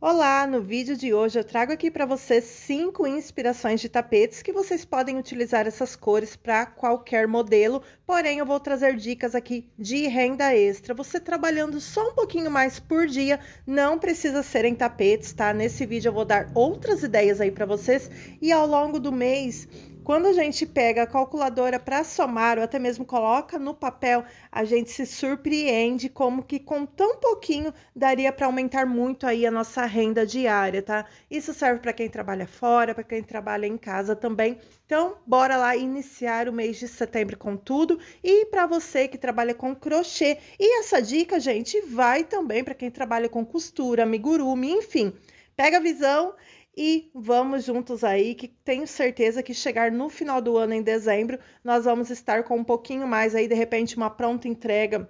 Olá, no vídeo de hoje eu trago aqui para vocês cinco inspirações de tapetes que vocês podem utilizar essas cores para qualquer modelo, porém eu vou trazer dicas aqui de renda extra. Você trabalhando só um pouquinho mais por dia, não precisa ser em tapetes, tá? Nesse vídeo eu vou dar outras ideias aí para vocês e ao longo do mês quando a gente pega a calculadora para somar ou até mesmo coloca no papel, a gente se surpreende como que com tão pouquinho daria para aumentar muito aí a nossa renda diária, tá? Isso serve para quem trabalha fora, para quem trabalha em casa também. Então, bora lá iniciar o mês de setembro com tudo e para você que trabalha com crochê. E essa dica, gente, vai também para quem trabalha com costura, amigurumi, enfim. Pega a visão e vamos juntos aí, que tenho certeza que chegar no final do ano, em dezembro, nós vamos estar com um pouquinho mais aí, de repente, uma pronta entrega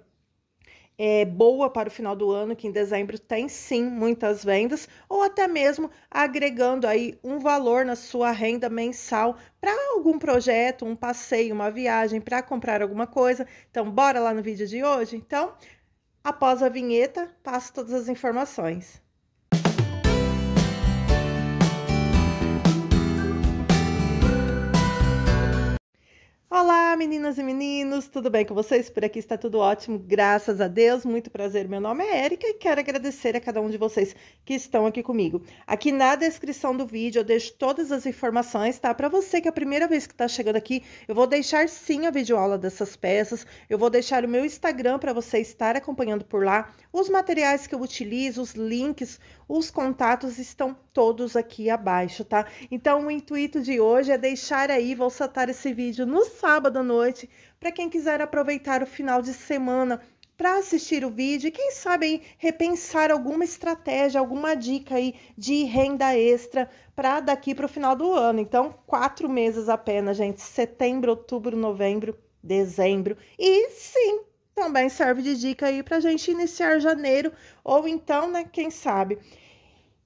é, boa para o final do ano, que em dezembro tem sim muitas vendas, ou até mesmo agregando aí um valor na sua renda mensal para algum projeto, um passeio, uma viagem, para comprar alguma coisa. Então, bora lá no vídeo de hoje? Então, após a vinheta, passo todas as informações. Olá, meninas e meninos, tudo bem com vocês? Por aqui está tudo ótimo, graças a Deus. Muito prazer, meu nome é Érica e quero agradecer a cada um de vocês que estão aqui comigo. Aqui na descrição do vídeo eu deixo todas as informações, tá? Para você que é a primeira vez que está chegando aqui, eu vou deixar sim a videoaula dessas peças, eu vou deixar o meu Instagram para você estar acompanhando por lá, os materiais que eu utilizo, os links, os contatos estão todos aqui abaixo, tá? Então o intuito de hoje é deixar aí, vou soltar esse vídeo no sábado à noite, para quem quiser aproveitar o final de semana para assistir o vídeo e quem sabe aí, repensar alguma estratégia, alguma dica aí de renda extra para daqui para o final do ano. Então, quatro meses apenas, gente: setembro, outubro, novembro, dezembro. E sim, também serve de dica aí para gente iniciar janeiro ou então, né? Quem sabe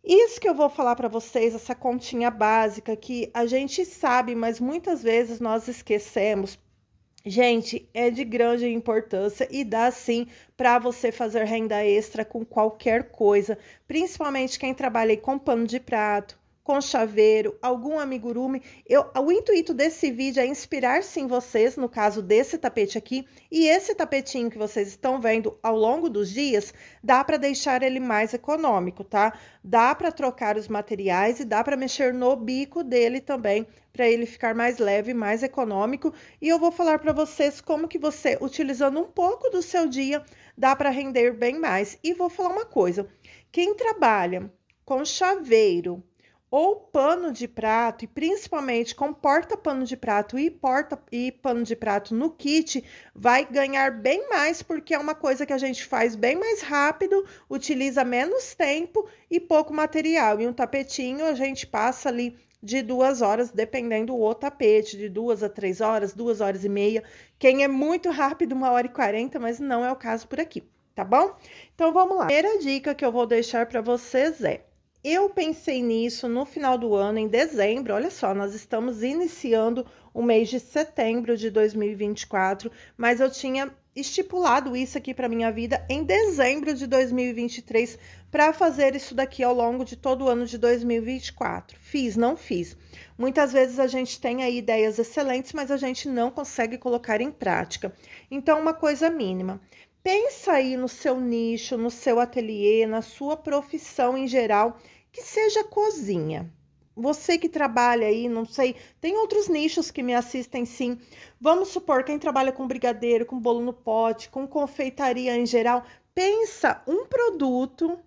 isso que eu vou falar para vocês, essa continha básica que a gente sabe, mas muitas vezes nós esquecemos. Gente, é de grande importância e dá sim para você fazer renda extra com qualquer coisa, principalmente quem trabalha com pano de prato, com chaveiro, algum amigurumi. Eu, o intuito desse vídeo é inspirar sim vocês, no caso desse tapete aqui, e esse tapetinho que vocês estão vendo ao longo dos dias, dá para deixar ele mais econômico, tá? Dá para trocar os materiais e dá para mexer no bico dele também, para ele ficar mais leve, mais econômico, e eu vou falar para vocês como que você utilizando um pouco do seu dia dá para render bem mais. E vou falar uma coisa, quem trabalha com chaveiro, ou pano de prato, e principalmente com porta-pano de prato e porta e pano de prato no kit, vai ganhar bem mais, porque é uma coisa que a gente faz bem mais rápido, utiliza menos tempo e pouco material. E um tapetinho a gente passa ali de duas horas, dependendo o tapete, de duas a três horas, duas horas e meia. Quem é muito rápido, uma hora e quarenta, mas não é o caso por aqui, tá bom? Então vamos lá. A primeira dica que eu vou deixar para vocês é eu pensei nisso no final do ano, em dezembro. Olha só, nós estamos iniciando o mês de setembro de 2024, mas eu tinha estipulado isso aqui para minha vida em dezembro de 2023 para fazer isso daqui ao longo de todo o ano de 2024. Fiz, não fiz. Muitas vezes a gente tem aí ideias excelentes, mas a gente não consegue colocar em prática. Então, uma coisa mínima. Pensa aí no seu nicho, no seu ateliê, na sua profissão em geral que seja cozinha. Você que trabalha aí, não sei, tem outros nichos que me assistem sim. Vamos supor, quem trabalha com brigadeiro, com bolo no pote, com confeitaria em geral, pensa um produto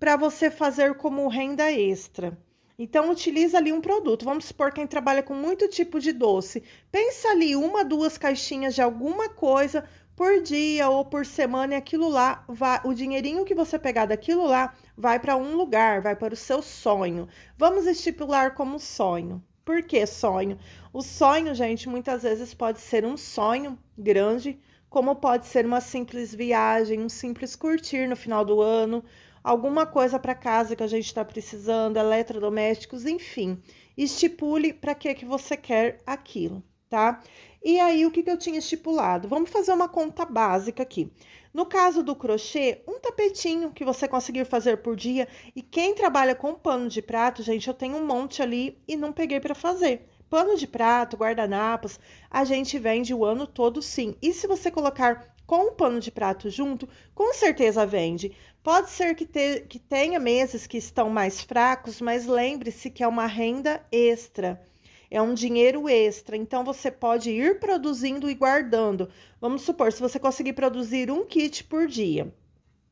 para você fazer como renda extra. Então utiliza ali um produto. Vamos supor quem trabalha com muito tipo de doce. Pensa ali uma, duas caixinhas de alguma coisa por dia ou por semana, e aquilo lá, vai, o dinheirinho que você pegar daquilo lá vai para um lugar, vai para o seu sonho. Vamos estipular como sonho. Por que sonho? O sonho, gente, muitas vezes pode ser um sonho grande, como pode ser uma simples viagem, um simples curtir no final do ano, alguma coisa para casa que a gente está precisando, eletrodomésticos, enfim. Estipule para que, que você quer aquilo tá? E aí, o que, que eu tinha estipulado? Vamos fazer uma conta básica aqui. No caso do crochê, um tapetinho que você conseguir fazer por dia. E quem trabalha com pano de prato, gente, eu tenho um monte ali e não peguei para fazer. Pano de prato, guardanapos, a gente vende o ano todo sim. E se você colocar com o pano de prato junto, com certeza vende. Pode ser que, te, que tenha meses que estão mais fracos, mas lembre-se que é uma renda extra é um dinheiro extra. Então você pode ir produzindo e guardando. Vamos supor, se você conseguir produzir um kit por dia.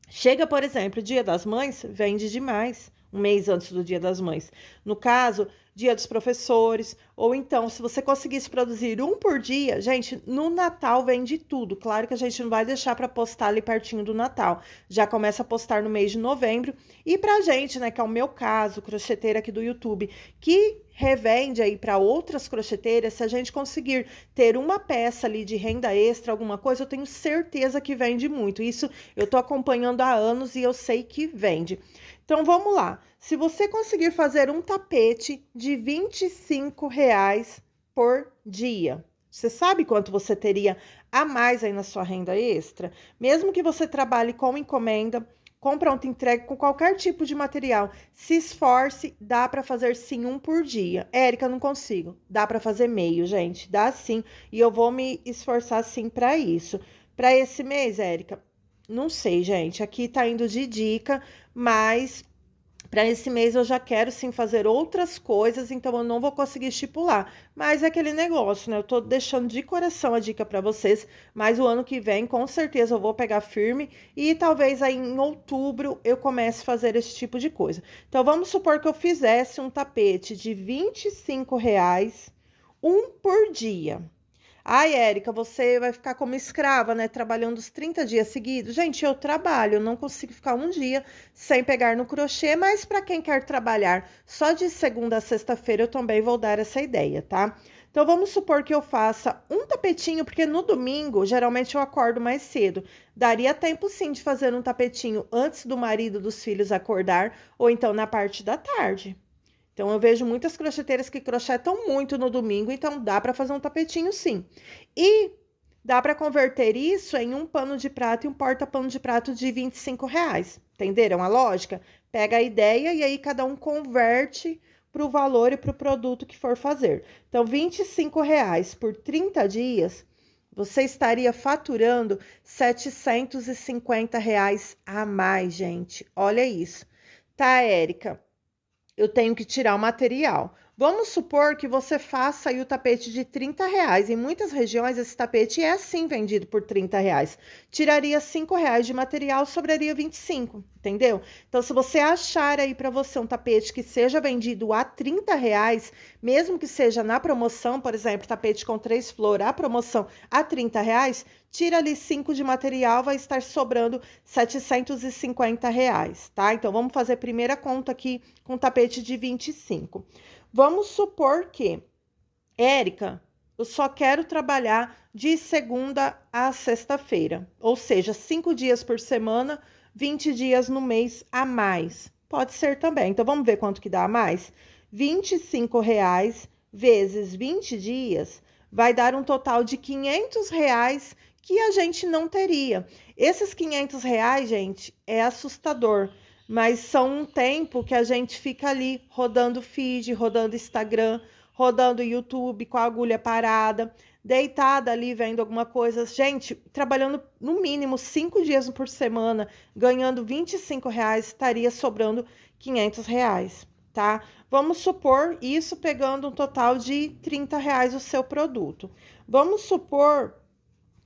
Chega, por exemplo, dia das mães, vende demais um mês antes do Dia das Mães. No caso, Dia dos Professores, ou então, se você conseguisse produzir um por dia, gente, no Natal vende tudo. Claro que a gente não vai deixar para postar ali pertinho do Natal. Já começa a postar no mês de novembro. E pra gente, né, que é o meu caso, crocheteira aqui do YouTube, que revende aí para outras crocheteiras, se a gente conseguir ter uma peça ali de renda extra, alguma coisa, eu tenho certeza que vende muito. Isso eu tô acompanhando há anos e eu sei que vende. Então vamos lá. Se você conseguir fazer um tapete de 25 reais por dia, você sabe quanto você teria a mais aí na sua renda extra? Mesmo que você trabalhe com encomenda, com pronta entrega, com qualquer tipo de material, se esforce, dá para fazer sim um por dia. Érica, não consigo. Dá para fazer meio, gente. Dá sim. E eu vou me esforçar sim para isso. Para esse mês, Érica, não sei, gente. Aqui tá indo de dica, mas para esse mês eu já quero sim fazer outras coisas, então eu não vou conseguir estipular. Mas é aquele negócio, né? Eu tô deixando de coração a dica para vocês, mas o ano que vem com certeza eu vou pegar firme e talvez aí em outubro eu comece a fazer esse tipo de coisa. Então vamos supor que eu fizesse um tapete de 25 reais um por dia. Ai, Érica, você vai ficar como escrava, né? Trabalhando os 30 dias seguidos. Gente, eu trabalho, eu não consigo ficar um dia sem pegar no crochê, mas para quem quer trabalhar só de segunda a sexta-feira, eu também vou dar essa ideia, tá? Então, vamos supor que eu faça um tapetinho, porque no domingo, geralmente eu acordo mais cedo. Daria tempo, sim, de fazer um tapetinho antes do marido dos filhos acordar, ou então na parte da tarde. Então eu vejo muitas crocheteiras que crochetam muito no domingo, então dá para fazer um tapetinho sim. E dá para converter isso em um pano de prato e um porta-pano de prato de 25 reais. Entenderam a lógica? Pega a ideia e aí cada um converte para o valor e para o produto que for fazer. Então, 25 reais por 30 dias, você estaria faturando 750 reais a mais, gente. Olha isso. Tá, Érica? eu tenho que tirar o material. Vamos supor que você faça aí o tapete de 30 reais. Em muitas regiões, esse tapete é sim vendido por 30 reais. Tiraria 5 reais de material, sobraria 25, entendeu? Então, se você achar aí para você um tapete que seja vendido a 30 reais, mesmo que seja na promoção, por exemplo, tapete com três flores, a promoção a 30 reais, tira ali 5 de material, vai estar sobrando 750 reais, tá? Então, vamos fazer a primeira conta aqui com tapete de 25. Vamos supor que, Érica, eu só quero trabalhar de segunda a sexta-feira, ou seja, 5 dias por semana, 20 dias no mês a mais. Pode ser também. Então, vamos ver quanto que dá a mais? R$ reais vezes 20 dias vai dar um total de R$ reais que a gente não teria. Esses 500 reais, gente, é assustador, mas são um tempo que a gente fica ali rodando feed, rodando Instagram, rodando YouTube com a agulha parada, deitada ali vendo alguma coisa. Gente, trabalhando no mínimo cinco dias por semana, ganhando 25 reais, estaria sobrando 500 reais. Tá? Vamos supor isso pegando um total de 30 reais o seu produto. Vamos supor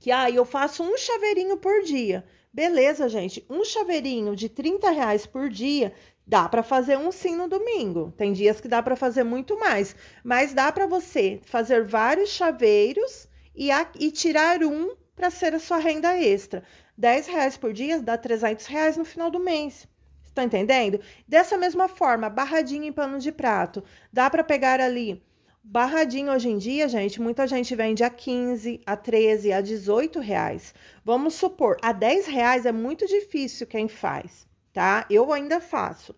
que ah, eu faço um chaveirinho por dia. Beleza, gente, um chaveirinho de 30 reais por dia dá para fazer um sim no domingo. Tem dias que dá para fazer muito mais, mas dá para você fazer vários chaveiros e, a, e tirar um para ser a sua renda extra. 10 reais por dia dá 300 reais no final do mês. Estão tá entendendo? Dessa mesma forma, barradinha em pano de prato, dá para pegar ali Barradinho hoje em dia, gente, muita gente vende a 15, a 13, a 18 reais. Vamos supor, a 10 reais é muito difícil quem faz, tá? Eu ainda faço.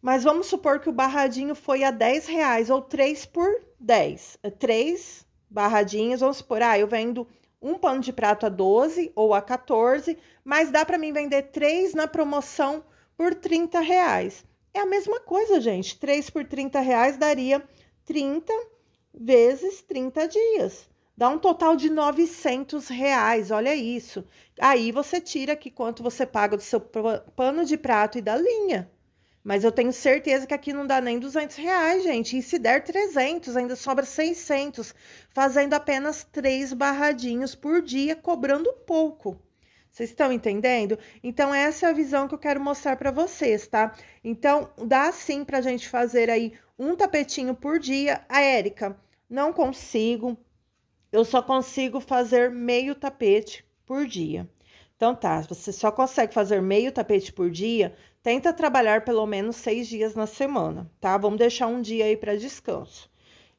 Mas vamos supor que o barradinho foi a 10 reais ou 3 por 10. 3 barradinhas, vamos supor, ah, eu vendo um pano de prato a 12 ou a 14, mas dá para mim vender 3 na promoção por 30 reais. É a mesma coisa, gente. 3 por 30 reais daria 30 vezes 30 dias. Dá um total de 900 reais, olha isso. Aí você tira aqui quanto você paga do seu pano de prato e da linha. Mas eu tenho certeza que aqui não dá nem 200 reais, gente. E se der 300, ainda sobra 600, fazendo apenas três barradinhos por dia, cobrando pouco. Vocês estão entendendo? Então, essa é a visão que eu quero mostrar para vocês, tá? Então, dá sim para a gente fazer aí um tapetinho por dia. A Érica, não consigo. Eu só consigo fazer meio tapete por dia. Então tá, você só consegue fazer meio tapete por dia. Tenta trabalhar pelo menos seis dias na semana, tá? Vamos deixar um dia aí para descanso.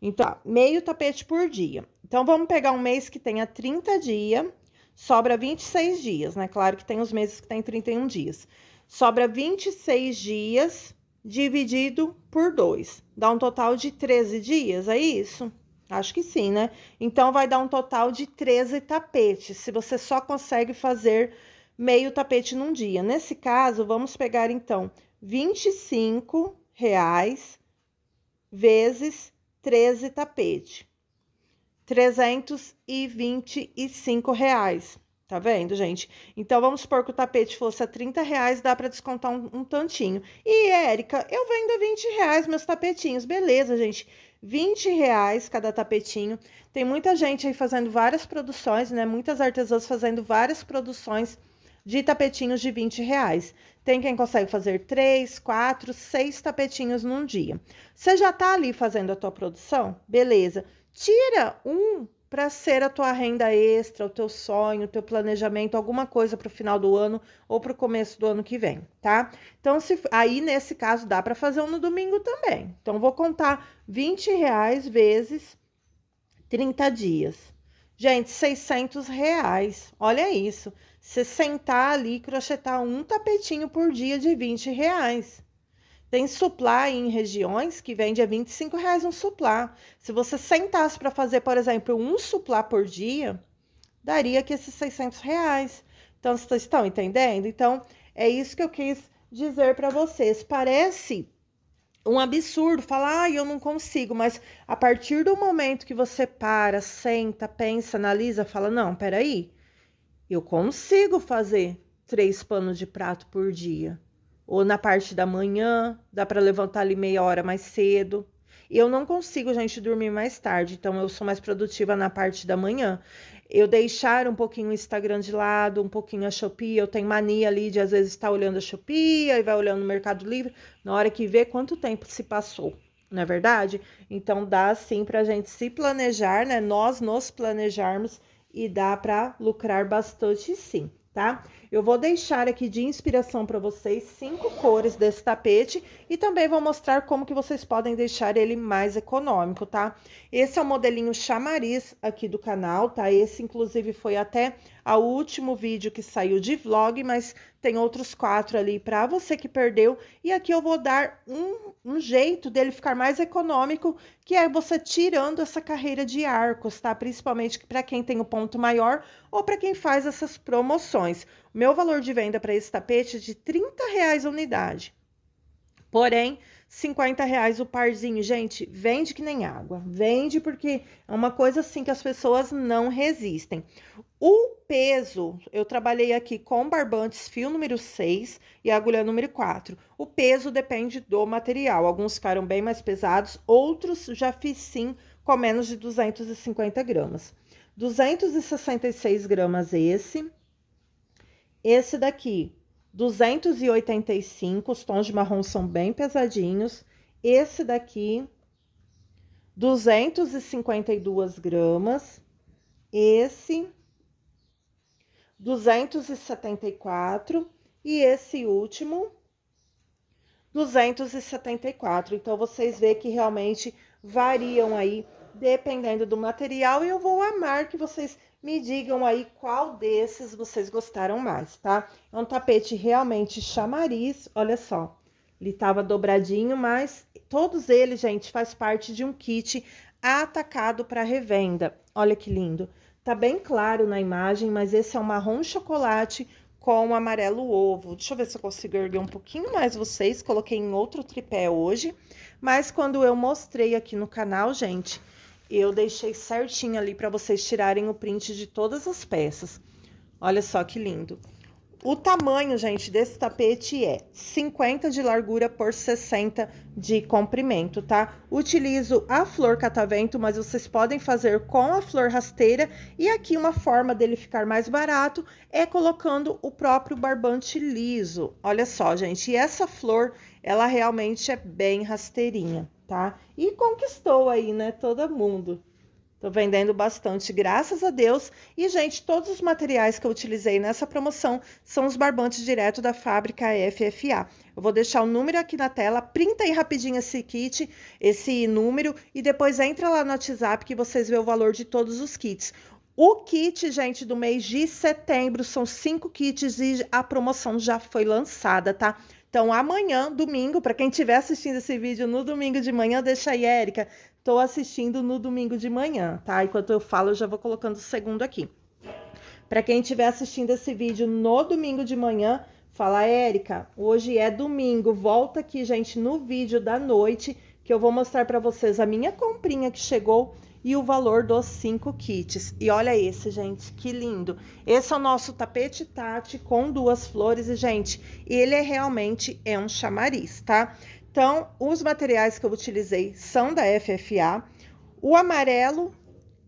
Então, tá, meio tapete por dia. Então, vamos pegar um mês que tenha 30 dias, sobra 26 dias, né? Claro que tem os meses que tem 31 dias. Sobra 26 dias dividido por 2. Dá um total de 13 dias, é isso? Acho que sim, né? Então, vai dar um total de 13 tapetes, se você só consegue fazer meio tapete num dia. Nesse caso, vamos pegar, então, 25 reais vezes 13 tapetes. 325 reais. Tá vendo, gente? Então, vamos supor que o tapete fosse a 30 reais, dá para descontar um, um, tantinho. E, Érica, eu vendo a 20 reais meus tapetinhos. Beleza, gente. 20 reais cada tapetinho. Tem muita gente aí fazendo várias produções, né? Muitas artesãs fazendo várias produções de tapetinhos de 20 reais. Tem quem consegue fazer 3, 4, 6 tapetinhos num dia. Você já tá ali fazendo a tua produção? Beleza. Tira um para ser a tua renda extra, o teu sonho, o teu planejamento, alguma coisa para o final do ano ou para o começo do ano que vem, tá? Então, se, aí nesse caso dá para fazer um no domingo também. Então, vou contar 20 reais vezes 30 dias. Gente, 600 reais, olha isso. Você sentar ali e crochetar um tapetinho por dia de 20 reais. Tem suplá em regiões que vende a 25 reais um suplá. Se você sentasse para fazer, por exemplo, um suplá por dia, daria que esses 600 reais. Então, vocês estão entendendo? Então, é isso que eu quis dizer para vocês. Parece um absurdo falar, ah, eu não consigo, mas a partir do momento que você para, senta, pensa, analisa, fala, não, peraí, eu consigo fazer três panos de prato por dia ou na parte da manhã, dá para levantar ali meia hora mais cedo. Eu não consigo, gente, dormir mais tarde, então eu sou mais produtiva na parte da manhã. Eu deixar um pouquinho o Instagram de lado, um pouquinho a Shopee, eu tenho mania ali de às vezes estar tá olhando a Shopee, e vai olhando o Mercado Livre, na hora que vê quanto tempo se passou, não é verdade? Então dá sim para a gente se planejar, né? Nós nos planejarmos e dá para lucrar bastante sim tá? Eu vou deixar aqui de inspiração para vocês cinco cores desse tapete e também vou mostrar como que vocês podem deixar ele mais econômico, tá? Esse é o modelinho chamariz aqui do canal, tá? Esse, inclusive, foi até ao último vídeo que saiu de vlog, mas tem outros quatro ali para você que perdeu. E aqui eu vou dar um, um jeito dele ficar mais econômico, que é você tirando essa carreira de arcos, tá? Principalmente para quem tem o ponto maior ou para quem faz essas promoções. O meu valor de venda para esse tapete é de 30 reais a unidade. Porém, 50 reais o parzinho. Gente, vende que nem água. Vende porque é uma coisa assim que as pessoas não resistem. O peso, eu trabalhei aqui com barbantes fio número 6 e agulha número 4. O peso depende do material. Alguns ficaram bem mais pesados, outros já fiz sim com menos de 250 gramas. 266 gramas esse. Esse daqui, 285, os tons de marrom são bem pesadinhos. Esse daqui, 252 gramas. Esse, 274. E esse último, 274. Então, vocês vê que realmente variam aí, dependendo do material. E eu vou amar que vocês me digam aí qual desses vocês gostaram mais, tá? É um tapete realmente chamariz, olha só. Ele tava dobradinho, mas todos eles, gente, faz parte de um kit atacado para revenda. Olha que lindo. Tá bem claro na imagem, mas esse é um marrom chocolate com amarelo ovo. Deixa eu ver se eu consigo erguer um pouquinho mais vocês. Coloquei em outro tripé hoje, mas quando eu mostrei aqui no canal, gente, eu deixei certinho ali para vocês tirarem o print de todas as peças. Olha só que lindo. O tamanho, gente, desse tapete é 50 de largura por 60 de comprimento, tá? Utilizo a flor catavento, mas vocês podem fazer com a flor rasteira. E aqui uma forma dele ficar mais barato é colocando o próprio barbante liso. Olha só, gente, e essa flor, ela realmente é bem rasteirinha tá? E conquistou aí, né, todo mundo. Tô vendendo bastante, graças a Deus. E, gente, todos os materiais que eu utilizei nessa promoção são os barbantes direto da fábrica FFA. Eu vou deixar o número aqui na tela, printa aí rapidinho esse kit, esse número, e depois entra lá no WhatsApp que vocês vê o valor de todos os kits. O kit, gente, do mês de setembro são cinco kits e a promoção já foi lançada, tá? Então, amanhã, domingo, para quem estiver assistindo esse vídeo no domingo de manhã, deixa aí, Érica. Estou assistindo no domingo de manhã, tá? Enquanto eu falo, eu já vou colocando o segundo aqui. Para quem estiver assistindo esse vídeo no domingo de manhã, fala, Érica, hoje é domingo, volta aqui, gente, no vídeo da noite, que eu vou mostrar para vocês a minha comprinha que chegou e o valor dos cinco kits. E olha esse, gente, que lindo. Esse é o nosso tapete tate com duas flores e, gente, ele é realmente é um chamariz, tá? Então, os materiais que eu utilizei são da FFA. O amarelo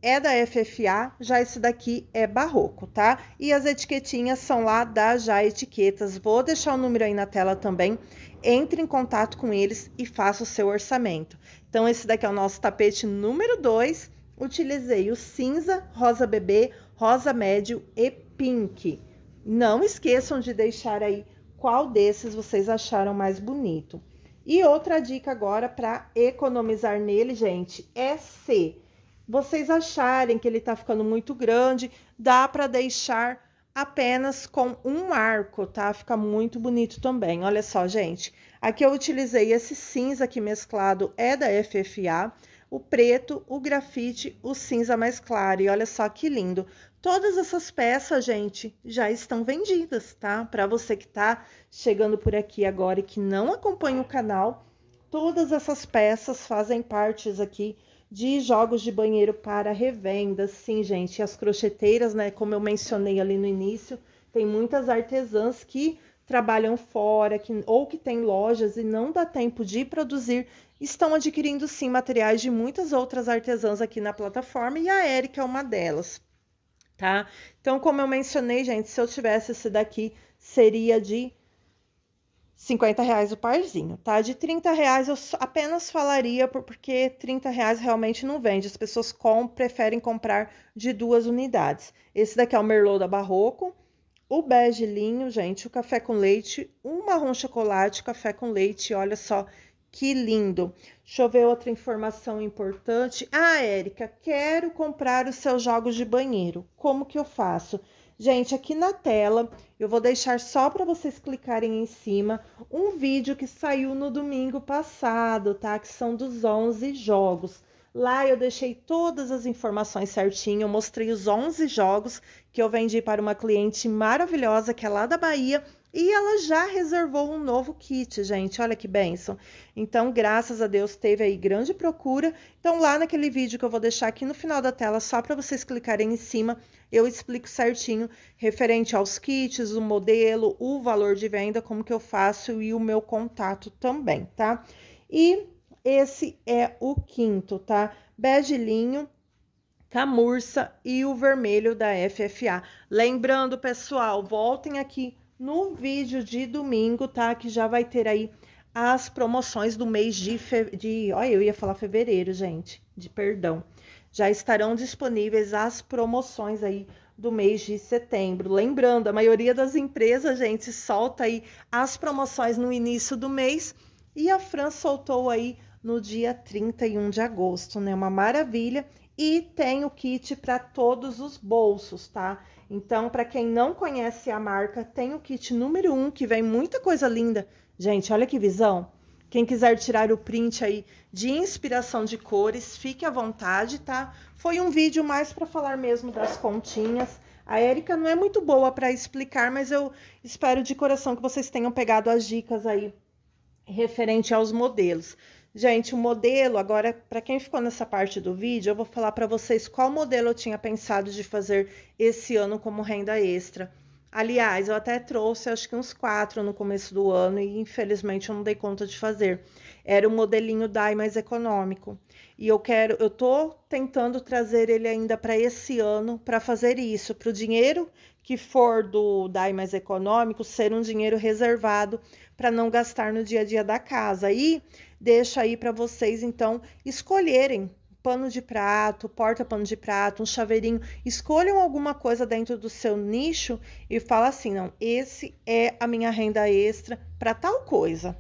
é da FFA, já esse daqui é barroco, tá? E as etiquetinhas são lá da Já Etiquetas. Vou deixar o número aí na tela também. Entre em contato com eles e faça o seu orçamento. Então, esse daqui é o nosso tapete número 2. Utilizei o cinza, rosa bebê, rosa médio e pink. Não esqueçam de deixar aí qual desses vocês acharam mais bonito. E outra dica agora para economizar nele, gente, é se vocês acharem que ele tá ficando muito grande, dá para deixar apenas com um arco, tá? Fica muito bonito também. Olha só, gente. Aqui eu utilizei esse cinza aqui mesclado, é da FFA, o preto, o grafite, o cinza mais claro. E olha só que lindo. Todas essas peças, gente, já estão vendidas, tá? Para você que tá chegando por aqui agora e que não acompanha o canal, todas essas peças fazem partes aqui de jogos de banheiro para revenda. Sim, gente, as crocheteiras, né, como eu mencionei ali no início, tem muitas artesãs que trabalham fora que, ou que têm lojas e não dá tempo de produzir, estão adquirindo sim materiais de muitas outras artesãs aqui na plataforma e a Erika é uma delas. Tá? Então, como eu mencionei, gente, se eu tivesse esse daqui, seria de 50 reais o parzinho, tá? De 30 reais eu apenas falaria porque 30 reais realmente não vende. As pessoas com, preferem comprar de duas unidades. Esse daqui é o Merlot da Barroco, o bege linho, gente, o café com leite, um marrom chocolate, café com leite, olha só que lindo. Deixa eu ver outra informação importante. Ah, Érica, quero comprar os seus jogos de banheiro. Como que eu faço? Gente, aqui na tela eu vou deixar só para vocês clicarem em cima um vídeo que saiu no domingo passado, tá? Que são dos 11 jogos. Lá eu deixei todas as informações certinho, mostrei os 11 jogos que eu vendi para uma cliente maravilhosa que é lá da Bahia e ela já reservou um novo kit, gente. Olha que benção. Então, graças a Deus, teve aí grande procura. Então, lá naquele vídeo que eu vou deixar aqui no final da tela, só para vocês clicarem em cima, eu explico certinho referente aos kits, o modelo, o valor de venda, como que eu faço e o meu contato também, tá? E esse é o quinto, tá? Bege linho, camurça e o vermelho da FFA. Lembrando, pessoal, voltem aqui no vídeo de domingo, tá? Que já vai ter aí as promoções do mês de, fe... de... Olha, eu ia falar fevereiro, gente, de perdão. Já estarão disponíveis as promoções aí do mês de setembro. Lembrando, a maioria das empresas, gente, solta aí as promoções no início do mês e a Fran soltou aí no dia 31 de agosto, né? Uma maravilha. E tem o kit para todos os bolsos, tá? Então, para quem não conhece a marca, tem o kit número 1, um, que vem muita coisa linda. Gente, olha que visão. Quem quiser tirar o print aí de inspiração de cores, fique à vontade, tá? Foi um vídeo mais para falar mesmo das continhas. A Érica não é muito boa para explicar, mas eu espero de coração que vocês tenham pegado as dicas aí referente aos modelos. Gente, o modelo, agora, para quem ficou nessa parte do vídeo, eu vou falar para vocês qual modelo eu tinha pensado de fazer esse ano como renda extra. Aliás, eu até trouxe acho que uns quatro no começo do ano e infelizmente eu não dei conta de fazer. Era o modelinho DAI mais econômico. E eu quero, eu tô tentando trazer ele ainda para esse ano para fazer isso, para o dinheiro que for do DAI mais econômico ser um dinheiro reservado para não gastar no dia a dia da casa. E deixa aí para vocês então escolherem pano de prato, porta-pano de prato, um chaveirinho, escolham alguma coisa dentro do seu nicho e fala assim, não, esse é a minha renda extra para tal coisa.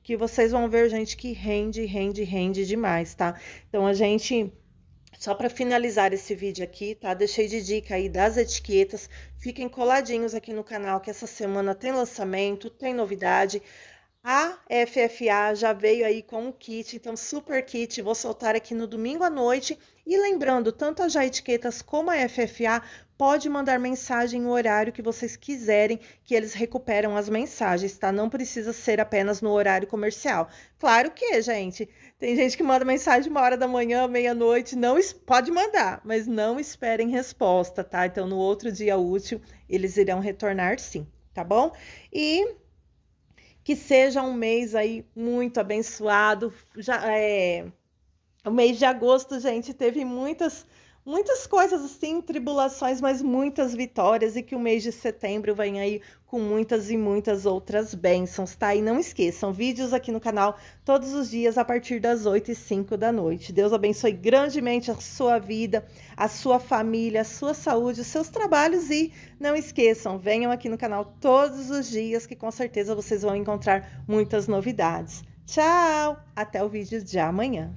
Que vocês vão ver gente que rende, rende, rende demais, tá? Então a gente só para finalizar esse vídeo aqui, tá? Deixei de dica aí das etiquetas. Fiquem coladinhos aqui no canal que essa semana tem lançamento, tem novidade. A FFA já veio aí com o kit, então super kit, vou soltar aqui no domingo à noite. E lembrando, tanto a Já Etiquetas como a FFA pode mandar mensagem no horário que vocês quiserem, que eles recuperam as mensagens, tá? Não precisa ser apenas no horário comercial. Claro que, gente, tem gente que manda mensagem uma hora da manhã, meia-noite, não pode mandar, mas não esperem resposta, tá? Então, no outro dia útil, eles irão retornar sim, tá bom? E que seja um mês aí muito abençoado. Já é o mês de agosto, gente, teve muitas muitas coisas assim, tribulações, mas muitas vitórias e que o mês de setembro vem aí com muitas e muitas outras bênçãos, tá? E não esqueçam, vídeos aqui no canal todos os dias a partir das 8 e 5 da noite. Deus abençoe grandemente a sua vida, a sua família, a sua saúde, os seus trabalhos e não esqueçam, venham aqui no canal todos os dias que com certeza vocês vão encontrar muitas novidades. Tchau! Até o vídeo de amanhã.